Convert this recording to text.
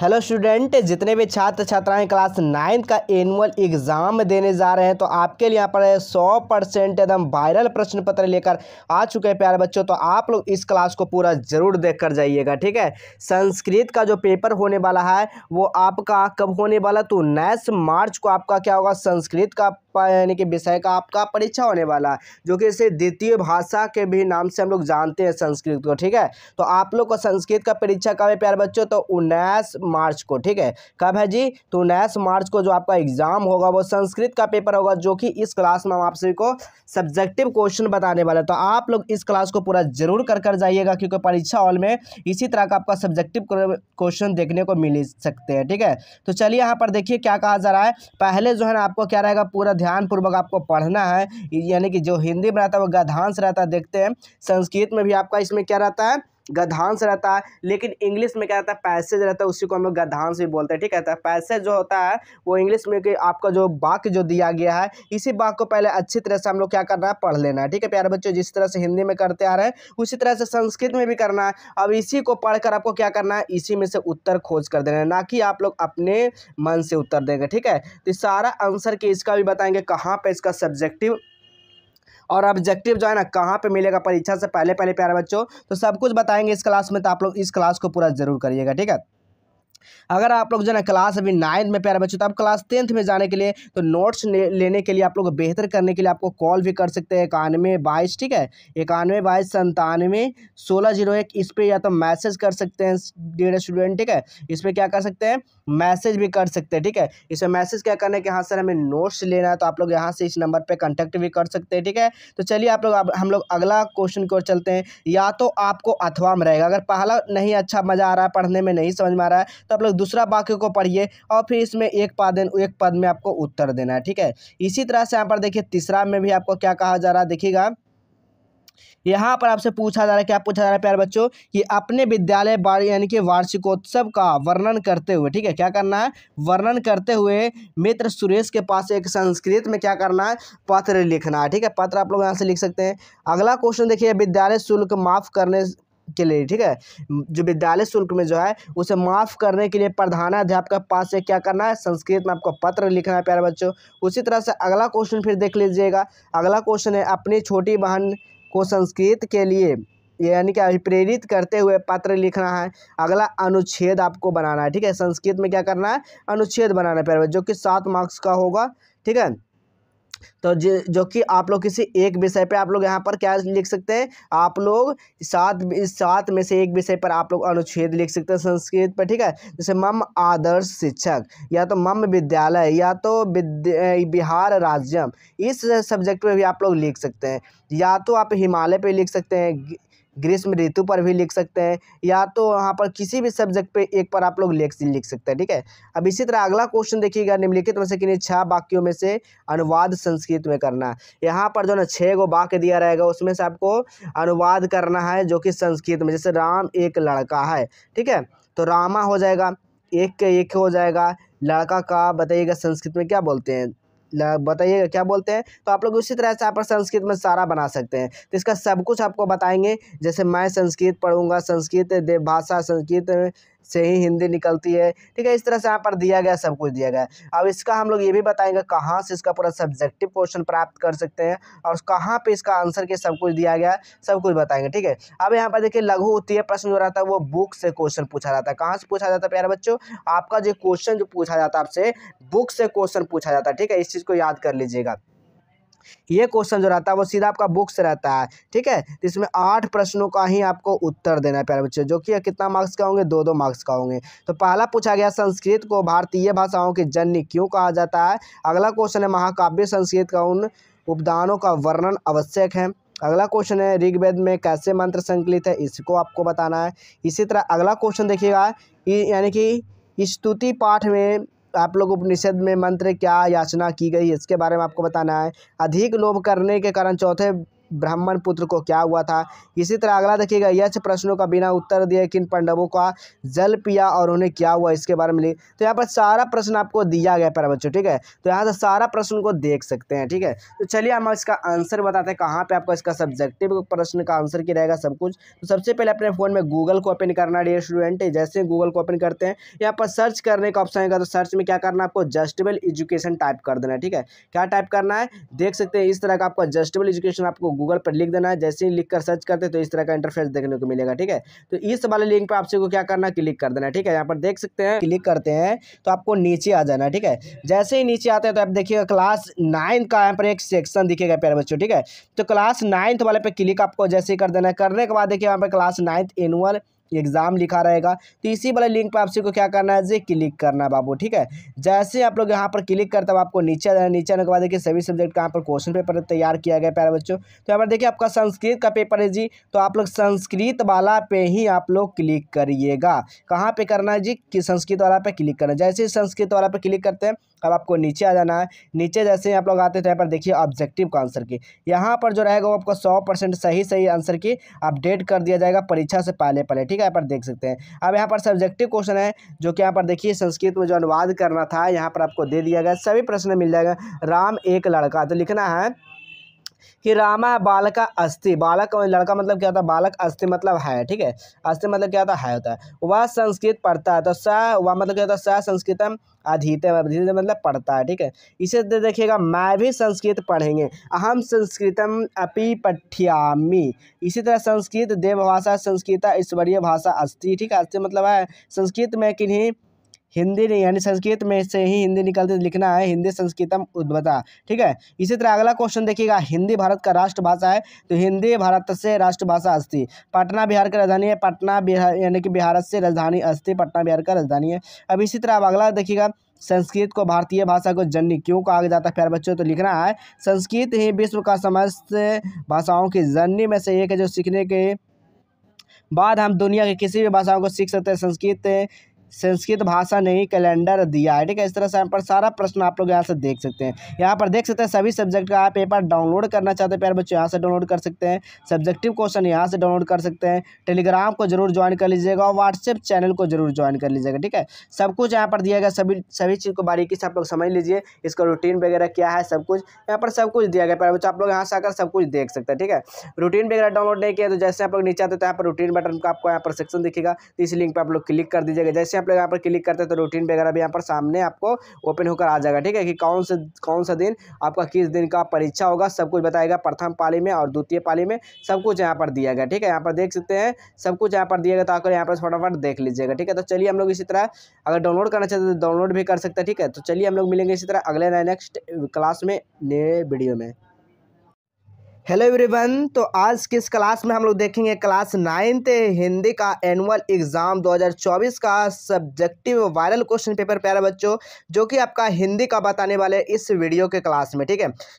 hello student जितने भी छात्र छात्राएं क्लास नाइन्थ का एनुअल एग्ज़ाम देने जा रहे हैं तो आपके लिए यहाँ पर सौ परसेंट एकदम वायरल प्रश्न पत्र लेकर आ चुके हैं प्यारे बच्चों तो आप लोग इस क्लास को पूरा जरूर देख कर जाइएगा ठीक है संस्कृत का जो पेपर होने वाला है वो आपका कब होने वाला तो उन्नीस मार्च को आपका क्या होगा संस्कृत का यानी कि विषय का आपका परीक्षा होने वाला है जो कि इसे द्वितीय भाषा के भी नाम से हम लोग जानते हैं संस्कृत को ठीक है तो आप लोग को संस्कृत का परीक्षा कब है प्यारे बच्चों तो उन्नीस मार्च को ठीक है कब है जी तो उन्नीस मार्च को जो आपका एग्जाम होगा वो संस्कृत का पेपर होगा जो कि इस क्लास में हम आप सभी को सब्जेक्टिव क्वेश्चन बताने वाले तो आप लोग इस क्लास को पूरा जरूर कर कर जाइएगा क्योंकि परीक्षा हॉल में इसी तरह का आपका सब्जेक्टिव क्वेश्चन देखने को मिल सकते हैं ठीक है तो चलिए यहाँ पर देखिए क्या कहा जा रहा है पहले जो है ना आपको क्या रहेगा पूरा ध्यानपूर्वक आपको पढ़ना है यानी कि जो हिंदी में रहता है वो गधांश रहता है देखते हैं संस्कृत में भी आपका इसमें क्या रहता है गधांश रहता है लेकिन इंग्लिश में क्या रहता है पैसेज रहता है उसी को हम लोग गधांश भी बोलते हैं ठीक है तो पैसेज जो होता है वो इंग्लिश में कि आपका जो वाक्य जो दिया गया है इसी वाक्य को पहले अच्छी तरह से हम लोग क्या करना है पढ़ लेना है ठीक है प्यारे बच्चों जिस तरह से हिंदी में करते आ रहे हैं उसी तरह से संस्कृत में भी करना है अब इसी को पढ़कर आपको क्या करना है इसी में से उत्तर खोज कर देना है ना कि आप लोग अपने मन से उत्तर देंगे ठीक है तो सारा आंसर के इसका भी बताएंगे कहाँ पर इसका सब्जेक्टिव और ऑब्जेक्टिव जो है ना कहाँ पे मिलेगा परीक्षा से पहले पहले प्यारे बच्चों तो सब कुछ बताएंगे इस क्लास में तो आप लोग इस क्लास को पूरा जरूर करिएगा ठीक है अगर आप लोग जो ना क्लास अभी नाइन्थ में प्यारे बच्चों तो आप क्लास टेंथ में जाने के लिए तो नोट्स लेने के लिए आप लोग बेहतर करने के लिए आपको कॉल भी कर सकते हैं इक्यानवे बाईस ठीक है इक्यानवे बाईस संतानवे सोलह जीरो एक इस पर या तो मैसेज कर सकते हैं डेढ़ स्टूडेंट ठीक है इस पर क्या कर सकते हैं मैसेज भी कर सकते हैं ठीक है इसमें मैसेज क्या करना है कि हाँ सर हमें नोट्स लेना है तो आप लोग यहाँ से इस नंबर पर कंटेक्ट भी कर सकते हैं ठीक है तो चलिए आप लोग हम लोग अगला क्वेश्चन की ओर चलते हैं या तो आपको अथवा में रहेगा अगर पहला नहीं अच्छा मज़ा आ रहा है पढ़ने में नहीं समझ में आ रहा है तो आप लोग दूसरा वाक्य को पढ़िए और फिर इसमें एक पद एक पद में आपको उत्तर देना है ठीक है इसी तरह से यहाँ पर देखिए तीसरा में भी आपको क्या कहा जा रहा है देखिएगा यहाँ पर आपसे पूछा जा रहा है क्या पूछा जा रहा है प्यार बच्चों कि अपने विद्यालय बार यानी कि वार्षिकोत्सव का वर्णन करते हुए ठीक है क्या करना है वर्णन करते हुए मित्र सुरेश के पास एक संस्कृत में क्या करना है पत्र लिखना है ठीक है पत्र आप लोग यहाँ से लिख सकते हैं अगला क्वेश्चन देखिए विद्यालय शुल्क माफ़ करने के लिए ठीक है जो विद्यालय शुल्क में जो है उसे माफ़ करने के लिए प्रधानाध्यापक पास से क्या करना है संस्कृत में आपको पत्र लिखना है प्यारे बच्चों उसी तरह से अगला क्वेश्चन फिर देख लीजिएगा अगला क्वेश्चन है अपनी छोटी बहन को संस्कृत के लिए यानी कि अभिप्रेरित करते हुए पत्र लिखना है अगला अनुच्छेद आपको बनाना है ठीक है संस्कृत में क्या करना है अनुच्छेद बनाना है प्यारे जो कि सात मार्क्स का होगा ठीक है तो जो जो कि आप लोग किसी एक विषय पर आप लोग यहाँ पर क्या लिख सकते हैं आप लोग सात सात में से एक विषय पर आप लोग अनुच्छेद लिख सकते हैं संस्कृत पर ठीक है जैसे मम आदर्श शिक्षक या तो मम विद्यालय या तो बिहार राज्यम इस सब्जेक्ट पर भी आप लोग लिख सकते हैं या तो आप हिमालय पर लिख सकते हैं ग्रीष्म ऋतु पर भी लिख सकते हैं या तो वहाँ पर किसी भी सब्जेक्ट पे एक पर आप लोग लेख लिख सकते हैं ठीक है अब इसी तरह अगला क्वेश्चन देखिएगा निम्नलिखित में से कि छः वाक्यों में से अनुवाद संस्कृत में करना यहाँ पर जो ना छः गो वाक्य दिया रहेगा उसमें से आपको अनुवाद करना है जो कि संस्कृत में जैसे राम एक लड़का है ठीक है तो रामा हो जाएगा एक के एक हो जाएगा लड़का का बताइएगा संस्कृत में क्या बोलते हैं बताइएगा क्या बोलते हैं तो आप लोग उसी तरह से आप संस्कृत में सारा बना सकते हैं तो इसका सब कुछ आपको बताएंगे जैसे मैं संस्कृत पढ़ूंगा संस्कृत देवभाषा संस्कृत से ही हिंदी निकलती है ठीक है इस तरह से यहाँ पर दिया गया सब कुछ दिया गया अब इसका हम लोग ये भी बताएंगे कहाँ से इसका पूरा सब्जेक्टिव क्वेश्चन प्राप्त कर सकते हैं और कहाँ पर इसका आंसर के सब कुछ दिया गया सब कुछ बताएंगे ठीक है अब यहाँ पर देखिए लघु उत्तीय प्रश्न जो रहता है वो बुक से क्वेश्चन पूछा जाता है कहाँ से पूछा जाता है प्यारे बच्चों आपका जो क्वेश्चन जो पूछा जाता है आपसे बुक से क्वेश्चन पूछा जाता है ठीक है इस चीज़ को याद कर लीजिएगा ये क्वेश्चन जो रहता है वो सीधा आपका बुक से रहता है ठीक है तो इसमें आठ प्रश्नों का ही आपको उत्तर देना है प्यारे बच्चों जो कि कितना मार्क्स का होंगे दो दो मार्क्स का होंगे तो पहला पूछा गया संस्कृत को भारतीय भाषाओं की जननी क्यों कहा जाता है अगला क्वेश्चन है महाकाव्य संस्कृत का उन उपदानों का वर्णन आवश्यक है अगला क्वेश्चन है ऋग्वेद में कैसे मंत्र संकलित है इसको आपको बताना है इसी तरह अगला क्वेश्चन देखिएगा यानी कि स्तुति पाठ में आप लोग उपनिषद में मंत्र क्या याचना की गई इसके बारे में आपको बताना है अधिक लोभ करने के कारण चौथे ब्राह्मण पुत्र को क्या हुआ था इसी तरह अगला देखिएगा यक्ष प्रश्नों का बिना उत्तर दिए किन पांडवों का जल पिया और उन्हें क्या हुआ इसके बारे में लिए तो यहाँ पर सारा प्रश्न आपको दिया गया पर बच्चों ठीक है तो यहाँ से सारा प्रश्न को देख सकते हैं ठीक है तो चलिए हम इसका आंसर बताते हैं कहाँ पर आपका इसका सब्जेक्टिव प्रश्न का आंसर क्या रहेगा सब कुछ तो सबसे पहले अपने फ़ोन में गूगल को ओपन करना डियर स्टूडेंट जैसे गूगल को ओपन करते हैं यहाँ पर सर्च करने का ऑप्शन आएगा तो सर्च में क्या करना आपको जस्टेबल एजुकेशन टाइप कर देना ठीक है क्या टाइप करना है देख सकते हैं इस तरह का आपका जस्टेबल एजुकेशन आपको गूगल पर लिख देना है जैसे ही लिख कर सर्च करते तो इस तरह का इंटरफेस देखने को मिलेगा ठीक है तो इस वाले लिंक पर आपसे को क्या करना क्लिक कर देना है ठीक है यहाँ पर देख सकते हैं क्लिक करते हैं तो आपको नीचे आ जाना ठीक है जैसे ही नीचे आते हैं तो आप देखिएगा क्लास नाइन्थ का यहाँ पर एक सेक्शन दिखेगा प्यारे बच्चों ठीक है तो क्लास नाइन्थ वाले पर क्लिक आपको जैसे ही कर देना है करने के बाद देखिए यहाँ पर क्लास नाइन्थ एनुअल एग्ज़ाम लिखा रहेगा तो इसी वाले लिंक पर आप सबको क्या करना है जी क्लिक करना है बाबू ठीक है जैसे आप लोग यहाँ पर क्लिक करते हैं आपको नीचे नीचे आने के बाद देखिए सभी सब्जेक्ट का यहाँ पर क्वेश्चन पेपर तैयार किया गया प्यारे बच्चों तो यहाँ पर देखिए आपका संस्कृत का पेपर है जी तो आप लोग संस्कृत वाला पे ही आप लोग क्लिक करिएगा कहाँ पर करना है जी कि संस्कृत वाला पे क्लिक करना जैसे संस्कृत वाला पे क्लिक करते हैं अब आपको नीचे आ जाना है नीचे जैसे आप लोग आते तो यहाँ पर देखिए ऑब्जेक्टिव का आंसर की यहाँ पर जो रहेगा वो आपको सौ परसेंट सही सही आंसर की अपडेट कर दिया जाएगा परीक्षा से पहले पहले ठीक है यहाँ पर देख सकते हैं अब यहाँ पर सब्जेक्टिव क्वेश्चन है जो कि यहाँ पर देखिए संस्कृत में जो अनुवाद करना था यहाँ पर आपको दे दिया गया सभी प्रश्न मिल जाएगा राम एक लड़का तो लिखना है कि रामा बालक अस्थि बालक लड़का मतलब क्या होता है बालक अस्थि मतलब है ठीक है अस्थि मतलब क्या होता है होता है वह संस्कृत पढ़ता है तो स वह मतलब क्या होता है स संस्कृतम अधीत मतलब पढ़ता है ठीक है इसे देखिएगा मैं भी संस्कृत पढ़ेंगे अहम संस्कृतम अपि पठ्यामी इसी तरह संस्कृत देवभाषा संस्कृत ईश्वरीय भाषा अस्थि ठीक है अस्थि मतलब है संस्कृत में किन्हीं हिंदी नहीं यानी संस्कृत में से ही हिंदी निकलते लिखना है हिंदी संस्कृतम उद्भता ठीक है इसी तरह अगला क्वेश्चन देखिएगा हिंदी भारत का राष्ट्रभाषा है तो हिंदी भारत से राष्ट्रभाषा अस्थि पटना बिहार की राजधानी है पटना बिहार यानी कि बिहार से राजधानी अस्थि पटना बिहार का राजधानी है अब इसी तरह अब अगला देखिएगा संस्कृत को भारतीय भाषा को जननी क्यों कहा जाता है प्यार बच्चों तो लिखना है संस्कृत ही विश्व का समस्त भाषाओं की जननी में से एक है जो सीखने के बाद हम दुनिया की किसी भी भाषाओं को सीख सकते हैं संस्कृत संस्कृत भाषा नहीं कैलेंडर दिया है ठीक है इस तरह से यहाँ पर सारा प्रश्न आप लोग यहाँ से देख सकते हैं यहाँ पर देख सकते हैं सभी सब्जेक्ट का आप पेपर डाउनलोड करना चाहते हैं प्यार बच्चों यहाँ से डाउनलोड कर सकते हैं सब्जेक्टिव क्वेश्चन यहाँ से डाउनलोड कर सकते हैं टेलीग्राम को जरूर ज्वाइन कर लीजिएगा और व्हाट्सएप चैनल को जरूर ज्वाइन कर लीजिएगा ठीक है सब कुछ यहाँ पर दिया गया सभी सभी चीज़ को बारीकी से आप लोग समझ लीजिए इसका रूटीन वगैरह क्या है सब कुछ यहाँ पर सब कुछ दिया गया प्यार बच्चों आप लोग यहाँ से आकर सब कुछ देख सकते हैं ठीक है रूटीन वगैरह डाउनलोड नहीं किया तो जैसे आप लोग नीचे आते तो यहाँ पर रूटीन बटन का आपको यहाँ पर सेक्शन दिखेगा तो इस लिंक पर आप लोग क्लिक कर दीजिएगा जैसे आप लोग यहाँ पर क्लिक करते हैं तो रूटीन वगैरह भी यहाँ पर सामने आपको ओपन होकर आ जाएगा ठीक है कि कौन से कौन सा दिन आपका किस दिन का परीक्षा होगा सब कुछ बताएगा प्रथम पाली में और द्वितीय पाली में सब कुछ यहाँ पर दिया गया ठीक है यहाँ पर देख सकते हैं सब कुछ यहाँ पर दिया गया तो आकर यहाँ पर फटाफट देख लीजिएगा ठीक है तो चलिए हम लोग इसी तरह अगर डाउनलोड करना चाहते हैं तो डाउनलोड भी कर सकते हैं ठीक है तो चलिए हम लोग मिलेंगे इसी तरह अगले नेक्स्ट क्लास में नए वीडियो में हेलो एवरीवन तो आज किस क्लास में हम लोग देखेंगे क्लास नाइन्थ हिंदी का एनुअल एग्ज़ाम 2024 का सब्जेक्टिव वायरल क्वेश्चन पेपर प्यारे बच्चों जो कि आपका हिंदी का बताने वाले इस वीडियो के क्लास में ठीक है